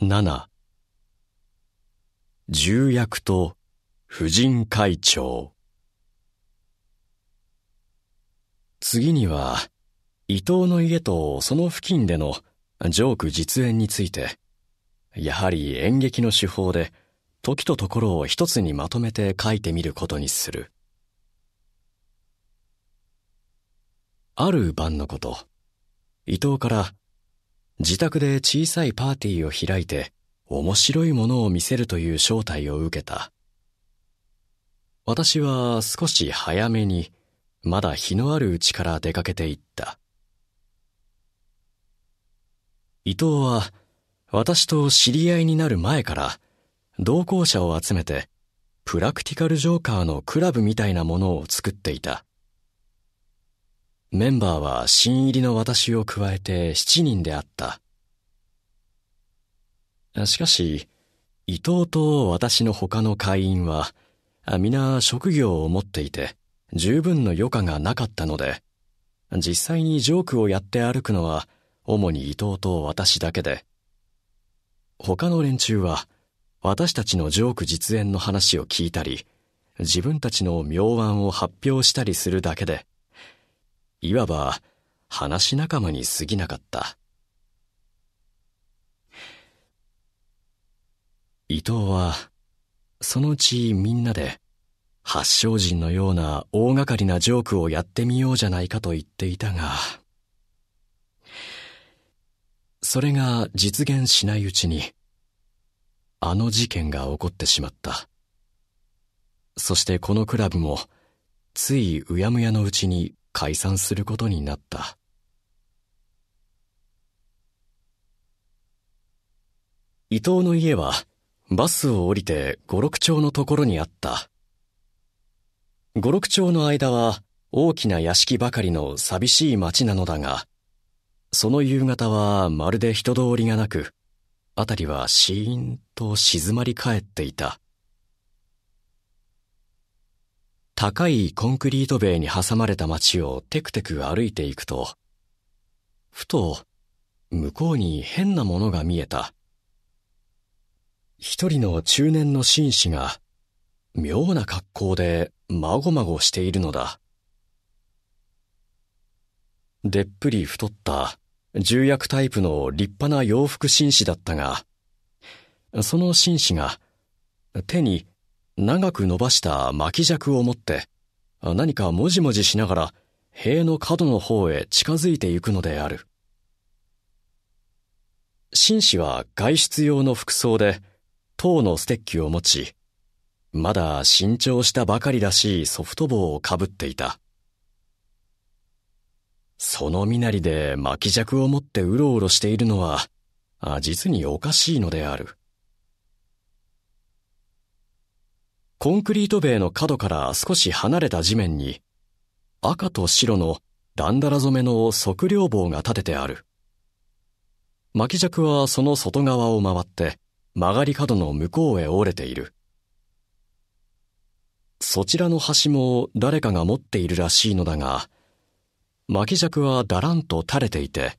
7重役と婦人会長次には伊藤の家とその付近でのジョーク実演についてやはり演劇の手法で時とところを一つにまとめて書いてみることにするある晩のこと伊藤から自宅で小さいパーティーを開いて面白いものを見せるという招待を受けた。私は少し早めに、まだ日のあるうちから出かけていった。伊藤は私と知り合いになる前から同行者を集めてプラクティカルジョーカーのクラブみたいなものを作っていた。メンバーは新入りの私を加えて7人であった。しかし、伊藤と私の他の会員は、皆職業を持っていて、十分の余暇がなかったので、実際にジョークをやって歩くのは、主に伊藤と私だけで、他の連中は、私たちのジョーク実演の話を聞いたり、自分たちの妙案を発表したりするだけで、いわば話仲間に過ぎなかった。伊藤は、そのうちみんなで、発祥人のような大掛かりなジョークをやってみようじゃないかと言っていたが、それが実現しないうちに、あの事件が起こってしまった。そしてこのクラブも、ついうやむやのうちに解散することになった。伊藤の家はバスを降りて五六町のところにあった。五六町の間は大きな屋敷ばかりの寂しい町なのだが、その夕方はまるで人通りがなく、辺りはシーンと静まり返っていた。高いコンクリート塀に挟まれた街をテクテク歩いていくと、ふと向こうに変なものが見えた。一人の中年の紳士が妙な格好でまごまごしているのだ。でっぷり太った重役タイプの立派な洋服紳士だったが、その紳士が手に長く伸ばした巻尺を持って、何かもじもじしながら、塀の角の方へ近づいていくのである。紳士は外出用の服装で、塔のステッキを持ち、まだ新調したばかりらしいソフト帽をかぶっていた。その身なりで巻尺を持ってうろうろしているのは、実におかしいのである。コンクリート塀の角から少し離れた地面に、赤と白のランダラ染めの測量棒が立ててある。巻尺はその外側を回って曲がり角の向こうへ折れている。そちらの端も誰かが持っているらしいのだが、巻尺はだらんと垂れていて、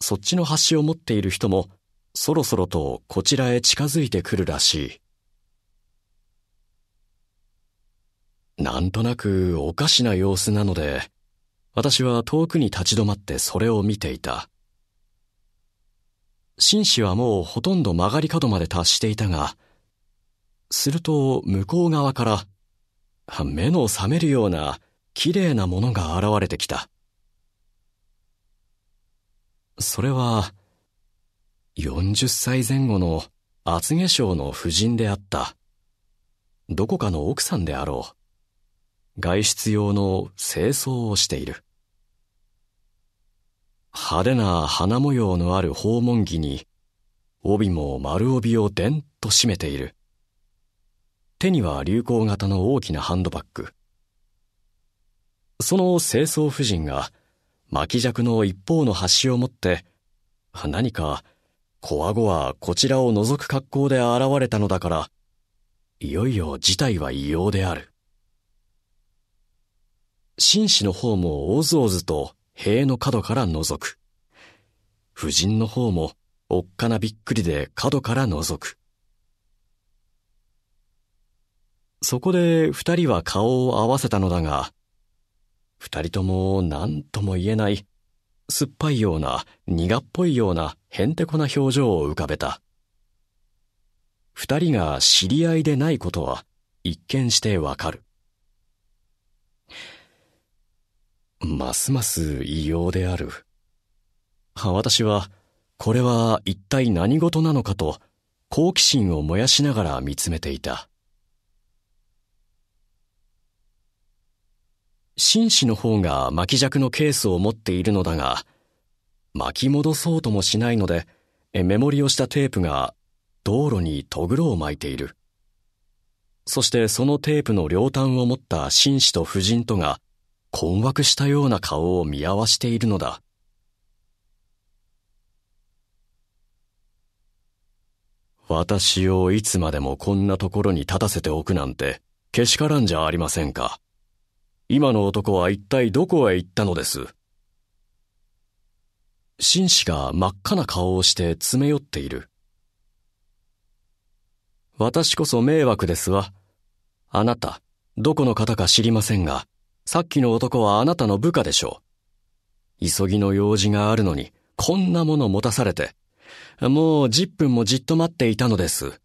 そっちの端を持っている人もそろそろとこちらへ近づいてくるらしい。なんとなくおかしな様子なので、私は遠くに立ち止まってそれを見ていた。紳士はもうほとんど曲がり角まで達していたが、すると向こう側から、目の覚めるような綺麗なものが現れてきた。それは、40歳前後の厚化粧の夫人であった。どこかの奥さんであろう。外出用の清掃をしている。派手な花模様のある訪問着に、帯も丸帯をでんと締めている。手には流行型の大きなハンドバッグ。その清掃婦人が巻尺の一方の端を持って、何か、こわごわこちらを覗く格好で現れたのだから、いよいよ事態は異様である。紳士の方もおずおずと塀の角から覗く。夫人の方もおっかなびっくりで角から覗く。そこで二人は顔を合わせたのだが、二人とも何とも言えない、酸っぱいような、苦っぽいような、へんてこな表情を浮かべた。二人が知り合いでないことは、一見してわかる。ますます異様である。私は、これは一体何事なのかと、好奇心を燃やしながら見つめていた。紳士の方が巻き尺のケースを持っているのだが、巻き戻そうともしないので、メモリをしたテープが道路にとぐろを巻いている。そしてそのテープの両端を持った紳士と婦人とが困惑したような顔を見合わしているのだ。私をいつまでもこんなところに立たせておくなんて、けしからんじゃありませんか。今の男は一体どこへ行ったのです紳士が真っ赤な顔をして詰め寄っている。私こそ迷惑ですわ。あなた、どこの方か知りませんが、さっきの男はあなたの部下でしょう。急ぎの用事があるのに、こんなもの持たされて、もう十分もじっと待っていたのです。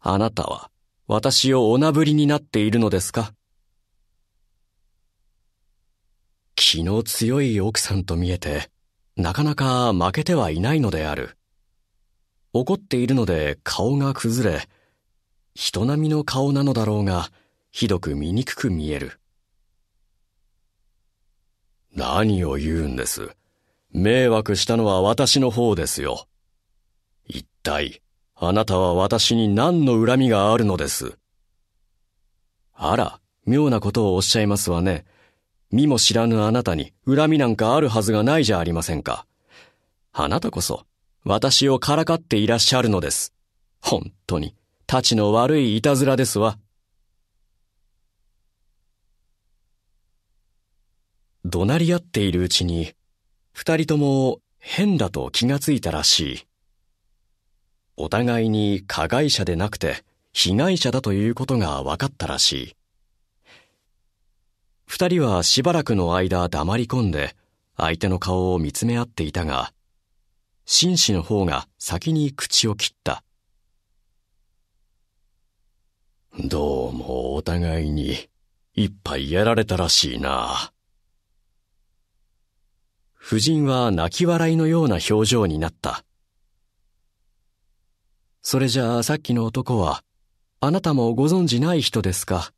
あなたは、私をおなぶりになっているのですか気の強い奥さんと見えて、なかなか負けてはいないのである。怒っているので顔が崩れ、人並みの顔なのだろうが、ひどく醜く見える。何を言うんです。迷惑したのは私の方ですよ。一体、あなたは私に何の恨みがあるのです。あら、妙なことをおっしゃいますわね。身も知らぬあなたに恨みなんかあるはずがないじゃありませんか。あなたこそ、私をからかっていらっしゃるのです。本当に、たちの悪いいたずらですわ。怒鳴り合っているうちに、二人とも変だと気がついたらしい。お互いに加害者でなくて被害者だということが分かったらしい。二人はしばらくの間黙り込んで相手の顔を見つめ合っていたが、紳士の方が先に口を切った。どうもお互いに一杯やられたらしいな。夫人は泣き笑いのような表情になった。それじゃあさっきの男は、あなたもご存じない人ですか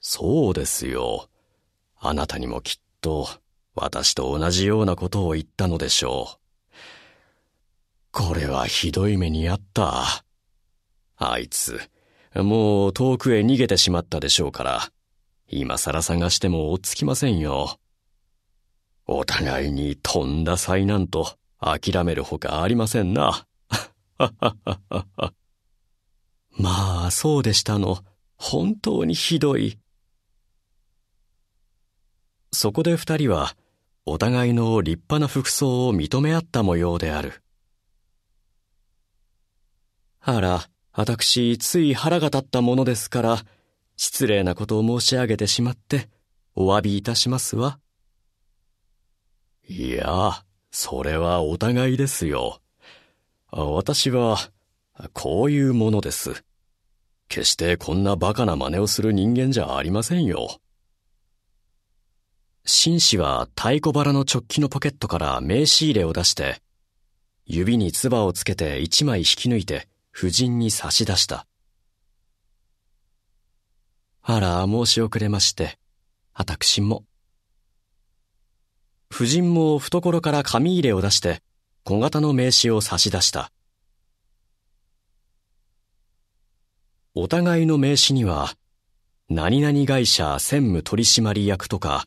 そうですよ。あなたにもきっと、私と同じようなことを言ったのでしょう。これはひどい目にあった。あいつ、もう遠くへ逃げてしまったでしょうから、今更探しても追っつきませんよ。お互いにとんだ災難と諦めるほかありませんな。まあ、そうでしたの。本当にひどい。そこで二人は、お互いの立派な服装を認め合った模様である。あら、私、つい腹が立ったものですから、失礼なことを申し上げてしまって、お詫びいたしますわ。いや、それはお互いですよ。私は、こういうものです。決してこんなバカな真似をする人間じゃありませんよ。紳士は太鼓腹の直帰のポケットから名刺入れを出して、指に唾をつけて一枚引き抜いて、夫人に差し出した。あら、申し遅れまして、私も夫人も懐から紙入れを出して、小型の名刺を差し出した。お互いの名刺には、何々会社専務取締役とか、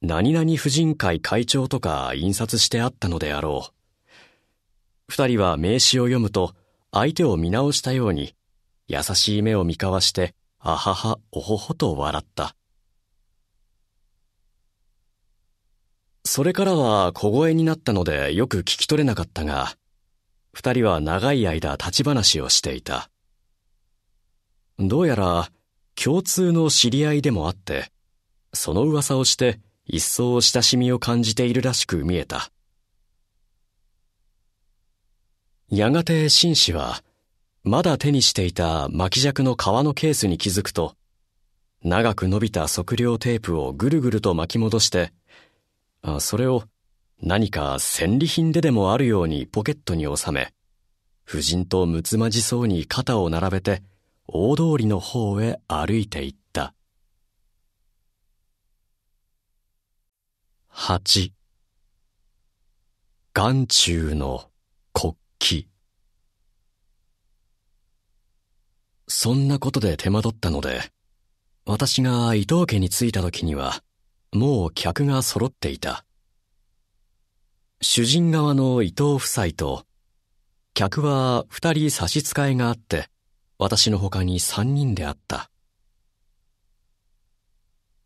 何々婦人会会長とか印刷してあったのであろう。二人は名刺を読むと、相手を見直したように、優しい目を見交わして、あはは、おほほと笑った。それからは小声になったのでよく聞き取れなかったが、二人は長い間立ち話をしていた。どうやら共通の知り合いでもあって、その噂をして一層親しみを感じているらしく見えた。やがて紳士は、まだ手にしていた巻尺の革のケースに気づくと、長く伸びた測量テープをぐるぐると巻き戻して、あそれを何か戦利品ででもあるようにポケットに収め、夫人とむつまじそうに肩を並べて、大通りの方へ歩いていった。八。眼中の国旗。そんなことで手間取ったので、私が伊藤家に着いた時には、もう客が揃っていた。主人側の伊藤夫妻と、客は二人差し支えがあって、私の他に三人であった。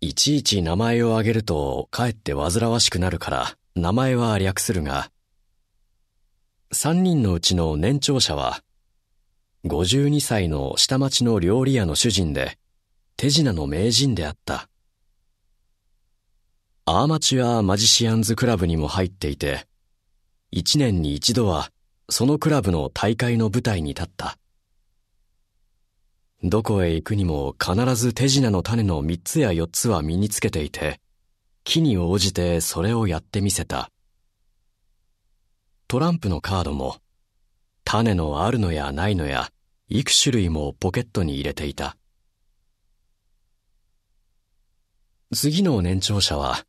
いちいち名前を挙げるとかえって煩わしくなるから、名前は略するが、三人のうちの年長者は、52歳の下町の料理屋の主人で、手品の名人であった。アーマチュアマジシアンズクラブにも入っていて、一年に一度はそのクラブの大会の舞台に立った。どこへ行くにも必ず手品の種の三つや四つは身につけていて、木に応じてそれをやってみせた。トランプのカードも、種のあるのやないのや、幾種類もポケットに入れていた。次の年長者は、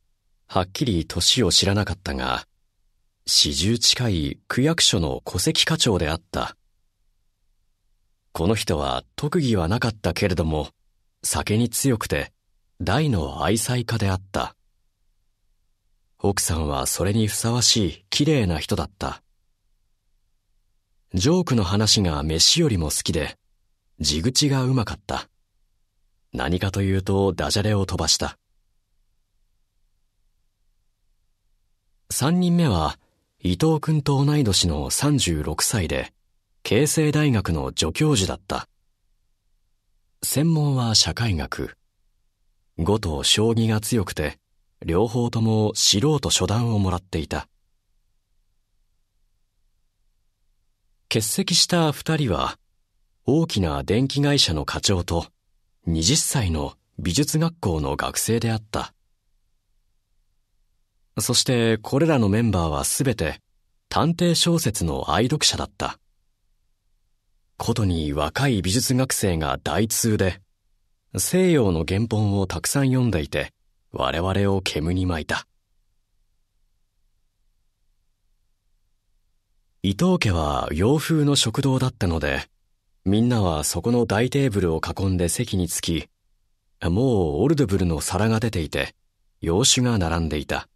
はっきり年を知らなかったが、四十近い区役所の戸籍課長であった。この人は特技はなかったけれども、酒に強くて、大の愛妻家であった。奥さんはそれにふさわしい綺麗な人だった。ジョークの話が飯よりも好きで、地口がうまかった。何かというとダジャレを飛ばした。三人目は、伊藤君と同い年の36歳で、慶西大学の助教授だった。専門は社会学。語と将棋が強くて、両方とも素人初段をもらっていた。欠席した二人は、大きな電気会社の課長と、20歳の美術学校の学生であった。そしてこれらのメンバーはすべて探偵小説の愛読者だった。ことに若い美術学生が大通で、西洋の原本をたくさん読んでいて、我々を煙に巻いた。伊藤家は洋風の食堂だったので、みんなはそこの大テーブルを囲んで席につき、もうオルドブルの皿が出ていて、洋酒が並んでいた。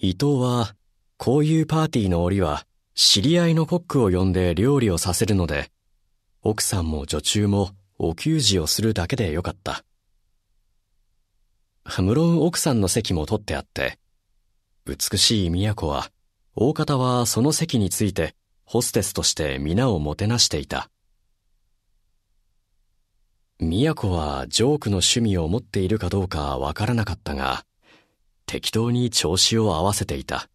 伊藤は、こういうパーティーの折は、知り合いのコックを呼んで料理をさせるので、奥さんも女中もお給仕をするだけでよかった。無論奥さんの席も取ってあって、美しい都は、大方はその席についてホステスとして皆をもてなしていた。都はジョークの趣味を持っているかどうかわからなかったが、適当に調子を合わせていた。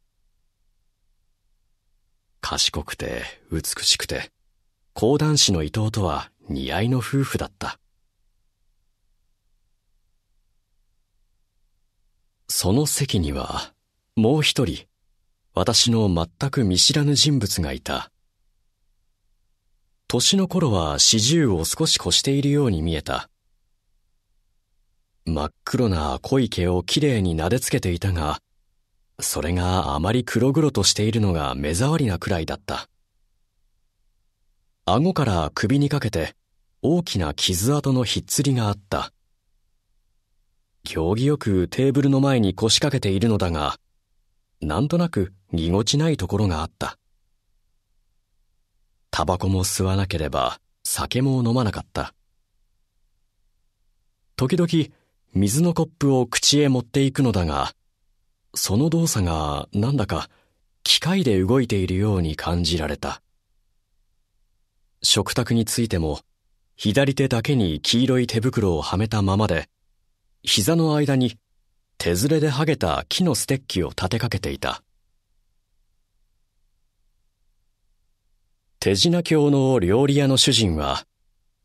賢くて美しくて、講談師の伊藤とは似合いの夫婦だった。その席には、もう一人、私の全く見知らぬ人物がいた。年の頃は四十を少し越しているように見えた。真っ黒な濃い毛をきれいに撫でつけていたが、それがあまり黒々としているのが目障りなくらいだった。顎から首にかけて大きな傷跡のひっつりがあった。行儀よくテーブルの前に腰掛けているのだが、なんとなくぎごちないところがあった。タバコも吸わなければ酒も飲まなかった。時々水のコップを口へ持っていくのだが、その動作がなんだか機械で動いているように感じられた。食卓についても、左手だけに黄色い手袋をはめたままで、膝の間に手ずれで剥げた木のステッキを立てかけていた。手品教の料理屋の主人は、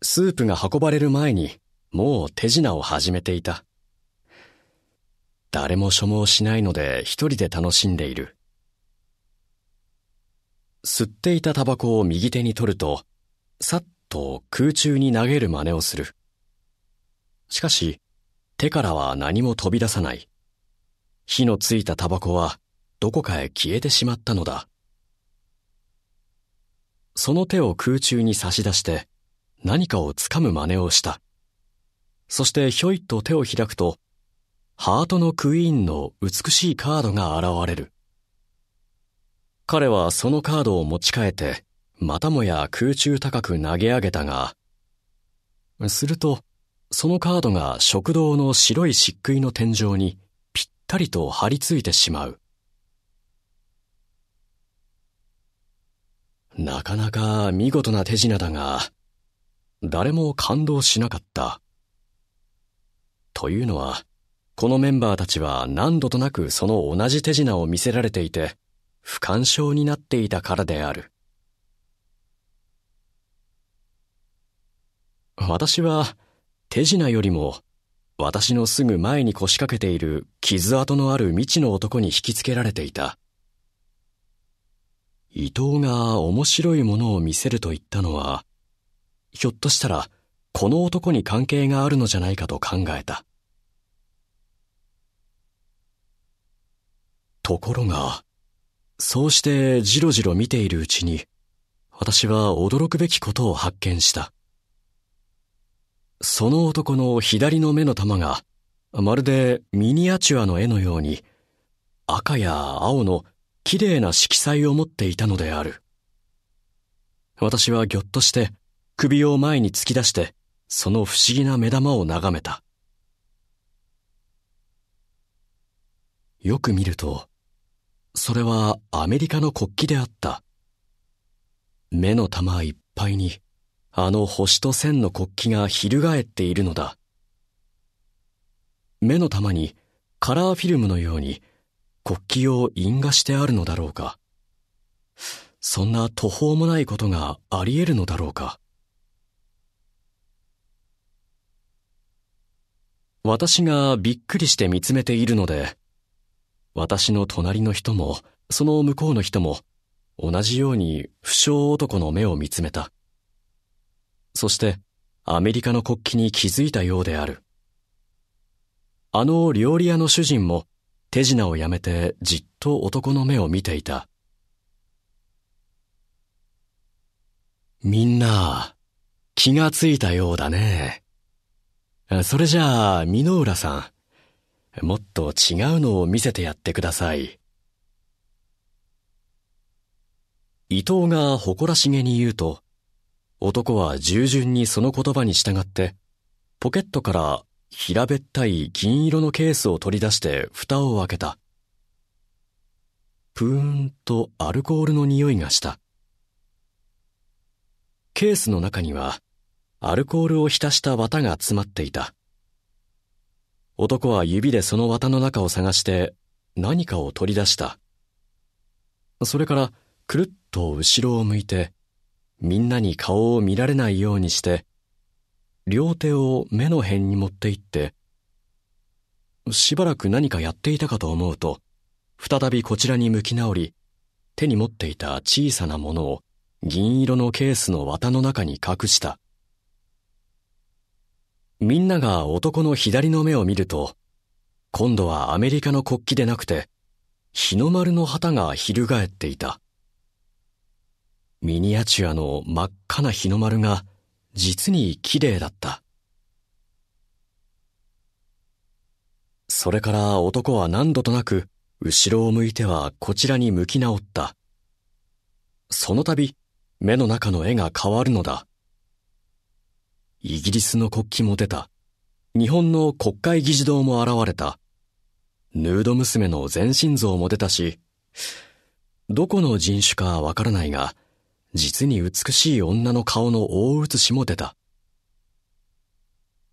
スープが運ばれる前にもう手品を始めていた。誰も所望しないので一人で楽しんでいる。吸っていたタバコを右手に取ると、さっと空中に投げる真似をする。しかし、手からは何も飛び出さない。火のついたタバコはどこかへ消えてしまったのだ。その手を空中に差し出して何かをつかむ真似をした。そしてひょいっと手を開くと、ハートのクイーンの美しいカードが現れる。彼はそのカードを持ち替えて、またもや空中高く投げ上げたが、すると、そのカードが食堂の白い漆喰の天井にぴったりと張り付いてしまう。なかなか見事な手品だが、誰も感動しなかった。というのは、このメンバーたちは何度となくその同じ手品を見せられていて、不干渉になっていたからである。私は、手品よりも、私のすぐ前に腰掛けている傷跡のある未知の男に引きつけられていた。伊藤が面白いものを見せると言ったのは、ひょっとしたらこの男に関係があるのじゃないかと考えた。ところが、そうしてじろじろ見ているうちに、私は驚くべきことを発見した。その男の左の目の玉が、まるでミニアチュアの絵のように、赤や青の綺麗な色彩を持っていたのである。私はぎょっとして首を前に突き出して、その不思議な目玉を眺めた。よく見ると、それはアメリカの国旗であった。目の玉いっぱいに、あの星と線の国旗が翻っているのだ。目の玉にカラーフィルムのように国旗を印画してあるのだろうか。そんな途方もないことがあり得るのだろうか。私がびっくりして見つめているので、私の隣の人も、その向こうの人も、同じように不祥男の目を見つめた。そして、アメリカの国旗に気づいたようである。あの料理屋の主人も、手品をやめてじっと男の目を見ていた。みんな、気がついたようだね。それじゃあ、美濃浦さん。もっと違うのを見せてやってください。伊藤が誇らしげに言うと、男は従順にその言葉に従って、ポケットから平べったい金色のケースを取り出して蓋を開けた。ぷーんとアルコールの匂いがした。ケースの中には、アルコールを浸した綿が詰まっていた。男は指でその綿の中を探して何かを取り出した。それからくるっと後ろを向いて、みんなに顔を見られないようにして、両手を目の辺に持っていって、しばらく何かやっていたかと思うと、再びこちらに向き直り、手に持っていた小さなものを銀色のケースの綿の中に隠した。みんなが男の左の目を見ると、今度はアメリカの国旗でなくて、日の丸の旗が翻っていた。ミニアチュアの真っ赤な日の丸が実に綺麗だった。それから男は何度となく後ろを向いてはこちらに向き直った。その度目の中の絵が変わるのだ。イギリスの国旗も出た。日本の国会議事堂も現れた。ヌード娘の全身像も出たし、どこの人種かわからないが、実に美しい女の顔の大写しも出た。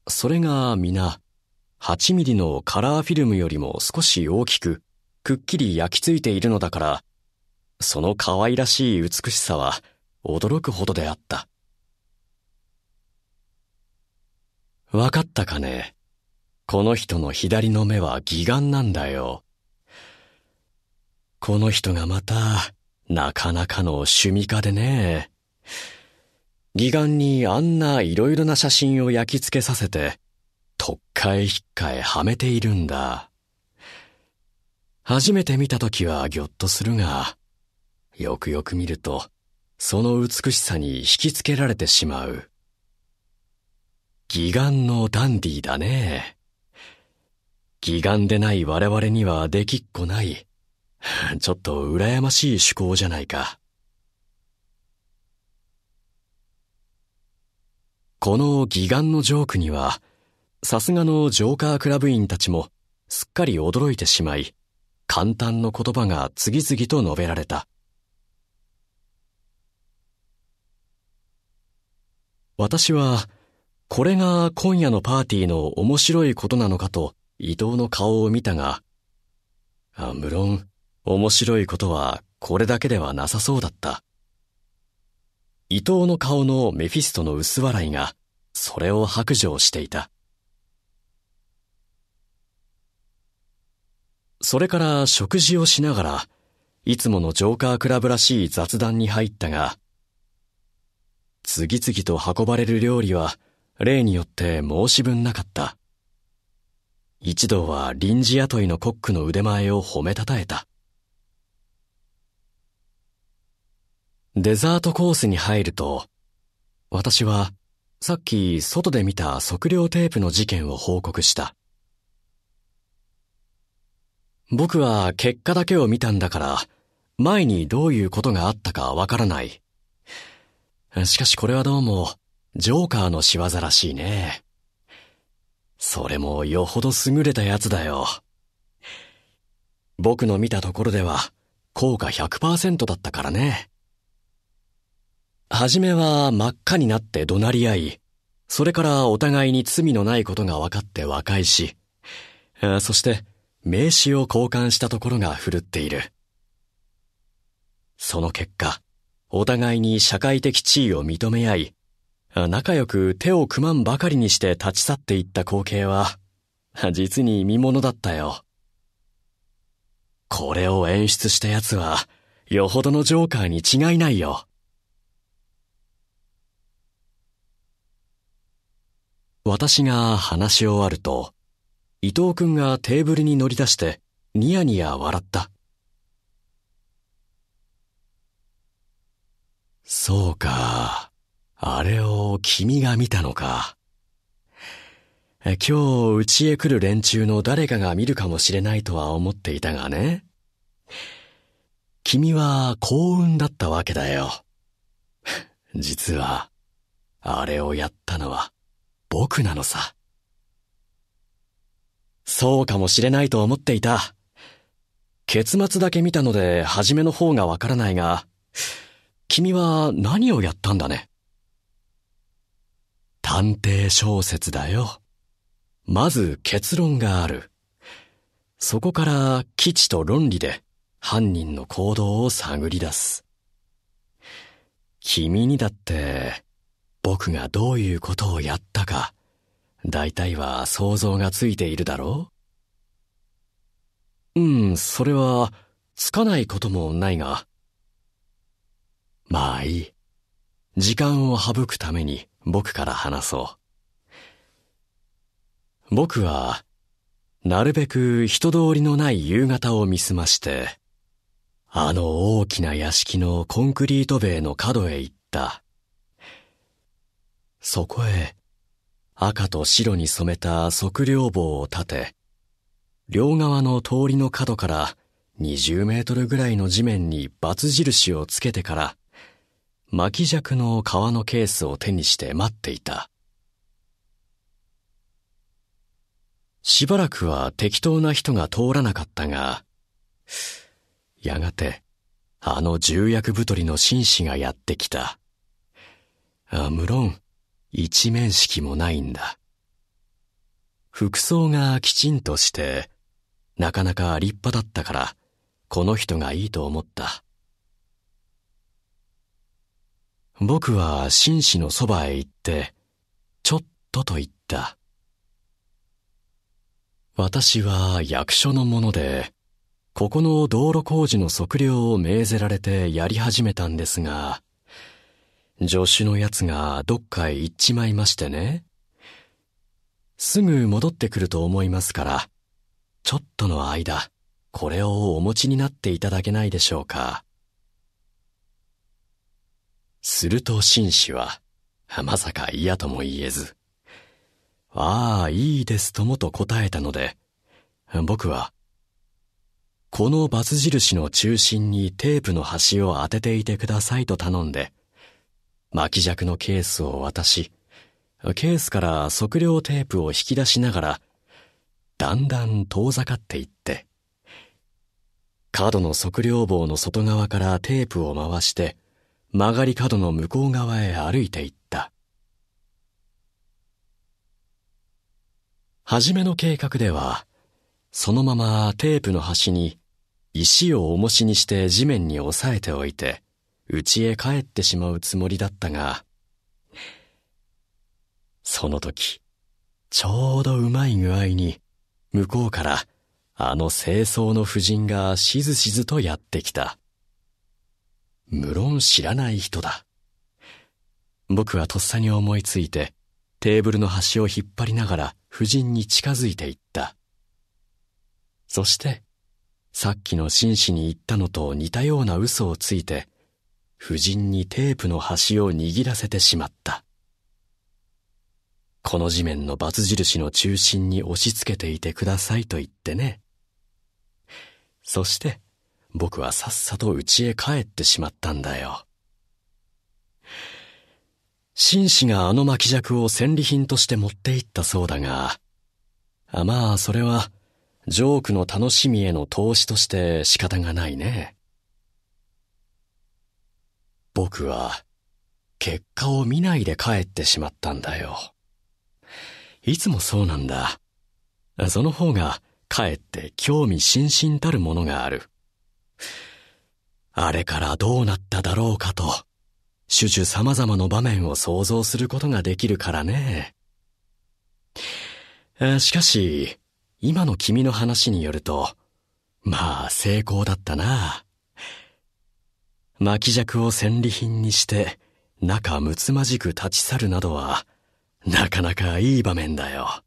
それが皆、8ミリのカラーフィルムよりも少し大きく、くっきり焼き付いているのだから、その可愛らしい美しさは驚くほどであった。わかったかねこの人の左の目は義眼なんだよ。この人がまた、なかなかの趣味家でね。義眼にあんな色々な写真を焼き付けさせて、とっかえひっかえはめているんだ。初めて見た時はぎょっとするが、よくよく見ると、その美しさに引きつけられてしまう。義眼のダンディだね。義眼でない我々にはできっこない。ちょっと羨ましい趣向じゃないか。この義眼のジョークには、さすがのジョーカークラブ員たちもすっかり驚いてしまい、簡単の言葉が次々と述べられた。私はこれが今夜のパーティーの面白いことなのかと伊藤の顔を見たが、あ無論、面白いことはこれだけではなさそうだった。伊藤の顔のメフィストの薄笑いが、それを白状していた。それから食事をしながら、いつものジョーカークラブらしい雑談に入ったが、次々と運ばれる料理は、例によって申し分なかった。一同は臨時雇いのコックの腕前を褒めたたえた。デザートコースに入ると、私はさっき外で見た測量テープの事件を報告した。僕は結果だけを見たんだから、前にどういうことがあったかわからない。しかしこれはどうも、ジョーカーの仕業らしいね。それもよほど優れたやつだよ。僕の見たところでは、効果100%だったからね。はじめは真っ赤になって怒鳴り合い、それからお互いに罪のないことが分かって和解し、そして名刺を交換したところが振るっている。その結果、お互いに社会的地位を認め合い、仲良く手を組まんばかりにして立ち去っていった光景は、実に見物だったよ。これを演出した奴は、よほどのジョーカーに違いないよ。私が話し終わると、伊藤くんがテーブルに乗り出して、ニヤニヤ笑った。そうか。あれを君が見たのか。今日うちへ来る連中の誰かが見るかもしれないとは思っていたがね。君は幸運だったわけだよ。実は、あれをやったのは僕なのさ。そうかもしれないと思っていた。結末だけ見たので初めの方がわからないが、君は何をやったんだね。探偵小説だよ。まず結論がある。そこから基地と論理で犯人の行動を探り出す。君にだって僕がどういうことをやったか、大体は想像がついているだろううん、それはつかないこともないが。まあいい。時間を省くために僕から話そう。僕は、なるべく人通りのない夕方を見すまして、あの大きな屋敷のコンクリート塀の角へ行った。そこへ、赤と白に染めた測量棒を立て、両側の通りの角から20メートルぐらいの地面にバツ印をつけてから、巻き尺の革のケースを手にして待っていた。しばらくは適当な人が通らなかったが、やがて、あの重役太りの紳士がやってきた。あ無論、一面識もないんだ。服装がきちんとして、なかなか立派だったから、この人がいいと思った。僕は紳士のそばへ行って、ちょっとと言った。私は役所の者で、ここの道路工事の測量を命ぜられてやり始めたんですが、助手の奴がどっかへ行っちまいましてね。すぐ戻ってくると思いますから、ちょっとの間、これをお持ちになっていただけないでしょうか。すると紳士は、まさか嫌とも言えず、ああ、いいですともと答えたので、僕は、このバツ印の中心にテープの端を当てていてくださいと頼んで、巻尺のケースを渡し、ケースから測量テープを引き出しながら、だんだん遠ざかっていって、角の測量棒の外側からテープを回して、曲がり角の向こう側へ歩いていった。初めの計画では、そのままテープの端に石を重しにして地面に押さえておいて、家へ帰ってしまうつもりだったが、その時、ちょうどうまい具合に、向こうから、あの清掃の婦人がしずしずとやってきた。無論知らない人だ。僕はとっさに思いついて、テーブルの端を引っ張りながら夫人に近づいていった。そして、さっきの紳士に言ったのと似たような嘘をついて、夫人にテープの端を握らせてしまった。この地面のバツ印の中心に押し付けていてくださいと言ってね。そして、僕はさっさと家へ帰ってしまったんだよ。紳士があの巻尺を戦利品として持って行ったそうだが、あまあそれは、ジョークの楽しみへの投資として仕方がないね。僕は、結果を見ないで帰ってしまったんだよ。いつもそうなんだ。その方が、かえって興味津々たるものがある。あれからどうなっただろうかと、種々様々な場面を想像することができるからね。しかし、今の君の話によると、まあ成功だったな。巻尺を戦利品にして、仲睦まじく立ち去るなどは、なかなかいい場面だよ。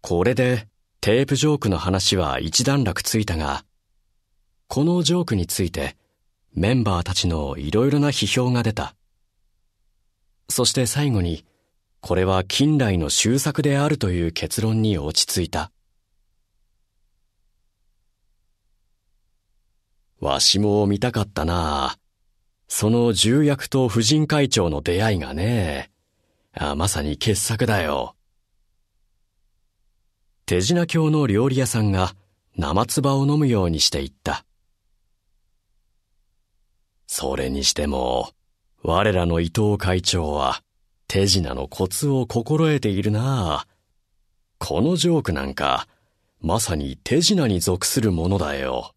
これで、テープジョークの話は一段落ついたが、このジョークについてメンバーたちのいろいろな批評が出た。そして最後に、これは近来の終作であるという結論に落ち着いた。わしも見たかったなその重役と婦人会長の出会いがね。あまさに傑作だよ。手品教の料理屋さんが生唾を飲むようにしていった。それにしても、我らの伊藤会長は手品のコツを心得ているなこのジョークなんか、まさに手品に属するものだよ。